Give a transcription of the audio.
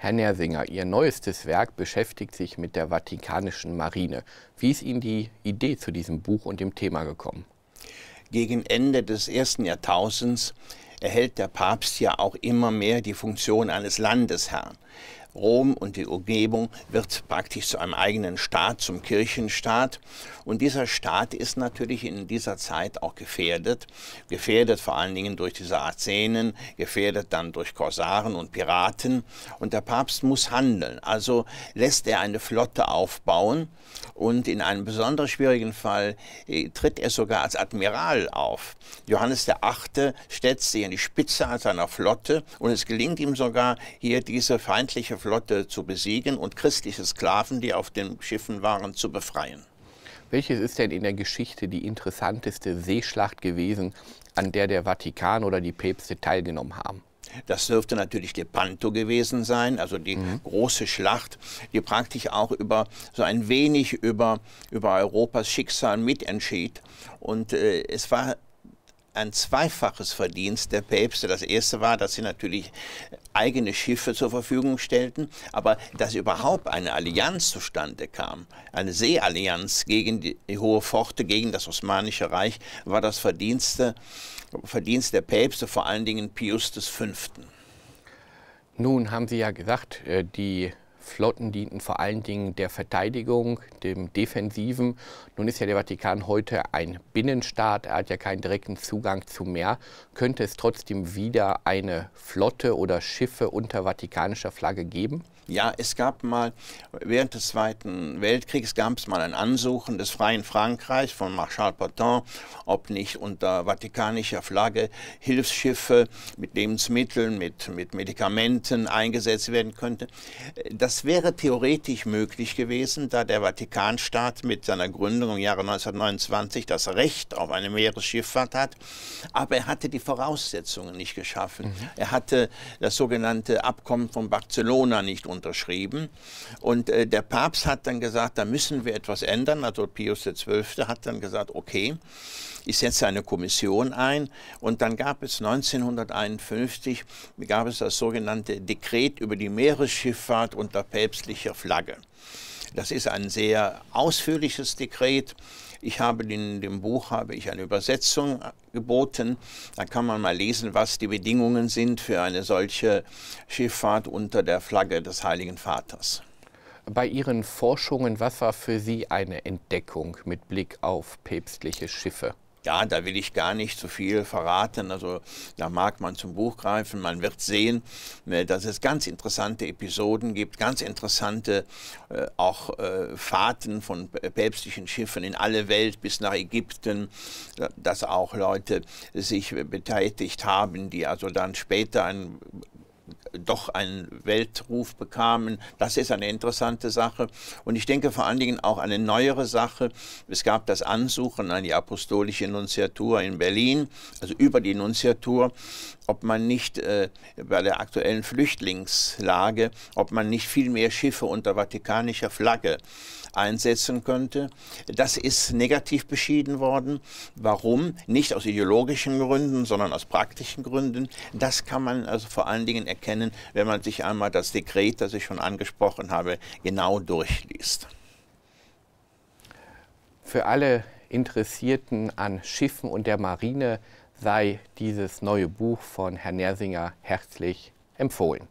Herr Nersinger, Ihr neuestes Werk beschäftigt sich mit der Vatikanischen Marine. Wie ist Ihnen die Idee zu diesem Buch und dem Thema gekommen? Gegen Ende des ersten Jahrtausends erhält der Papst ja auch immer mehr die Funktion eines Landesherrn. Rom und die Umgebung wird praktisch zu einem eigenen Staat, zum Kirchenstaat. Und dieser Staat ist natürlich in dieser Zeit auch gefährdet. Gefährdet vor allen Dingen durch diese Arzenen, gefährdet dann durch Korsaren und Piraten. Und der Papst muss handeln. Also lässt er eine Flotte aufbauen und in einem besonders schwierigen Fall äh, tritt er sogar als Admiral auf. Johannes der Achte stellt sich an die Spitze seiner Flotte und es gelingt ihm sogar, hier diese feindliche Flotte zu besiegen und christliche Sklaven, die auf den Schiffen waren, zu befreien. Welches ist denn in der Geschichte die interessanteste Seeschlacht gewesen, an der der Vatikan oder die Päpste teilgenommen haben? Das dürfte natürlich Lepanto gewesen sein, also die mhm. große Schlacht, die praktisch auch über so ein wenig über, über Europas Schicksal mitentschied. Und äh, es war ein zweifaches Verdienst der Päpste. Das erste war, dass sie natürlich eigene Schiffe zur Verfügung stellten, aber dass überhaupt eine Allianz zustande kam, eine Seeallianz gegen die Hohe Pforte, gegen das Osmanische Reich, war das Verdienste, Verdienst der Päpste, vor allen Dingen Pius V. Nun haben Sie ja gesagt, äh, die Flotten dienten vor allen Dingen der Verteidigung, dem Defensiven. Nun ist ja der Vatikan heute ein Binnenstaat, er hat ja keinen direkten Zugang zum Meer. Könnte es trotzdem wieder eine Flotte oder Schiffe unter vatikanischer Flagge geben? Ja, es gab mal, während des Zweiten Weltkriegs gab es mal ein Ansuchen des Freien Frankreichs von Marschall Pétain, ob nicht unter vatikanischer Flagge Hilfsschiffe mit Lebensmitteln, mit, mit Medikamenten eingesetzt werden könnte. Das das wäre theoretisch möglich gewesen, da der Vatikanstaat mit seiner Gründung im Jahre 1929 das Recht auf eine Meeresschifffahrt hat, aber er hatte die Voraussetzungen nicht geschaffen. Mhm. Er hatte das sogenannte Abkommen von Barcelona nicht unterschrieben und äh, der Papst hat dann gesagt, da müssen wir etwas ändern. Also Pius XII. hat dann gesagt, okay, ich setze eine Kommission ein und dann gab es 1951 gab es das sogenannte Dekret über die Meeresschifffahrt und unter päpstlicher Flagge. Das ist ein sehr ausführliches Dekret. Ich habe in dem Buch habe ich eine Übersetzung geboten. Da kann man mal lesen, was die Bedingungen sind für eine solche Schifffahrt unter der Flagge des Heiligen Vaters. Bei Ihren Forschungen, was war für Sie eine Entdeckung mit Blick auf päpstliche Schiffe? Ja, da will ich gar nicht zu so viel verraten. Also da mag man zum Buch greifen. Man wird sehen, äh, dass es ganz interessante Episoden gibt, ganz interessante äh, auch äh, Fahrten von päpstlichen Schiffen in alle Welt bis nach Ägypten, dass auch Leute sich betätigt haben, die also dann später ein doch einen Weltruf bekamen. Das ist eine interessante Sache. Und ich denke vor allen Dingen auch eine neuere Sache. Es gab das Ansuchen an die apostolische Nunziatur in Berlin, also über die Nunziatur, ob man nicht äh, bei der aktuellen Flüchtlingslage, ob man nicht viel mehr Schiffe unter vatikanischer Flagge einsetzen könnte. Das ist negativ beschieden worden. Warum? Nicht aus ideologischen Gründen, sondern aus praktischen Gründen. Das kann man also vor allen Dingen erkennen erkennen, wenn man sich einmal das Dekret, das ich schon angesprochen habe, genau durchliest. Für alle Interessierten an Schiffen und der Marine sei dieses neue Buch von Herrn Nersinger herzlich empfohlen.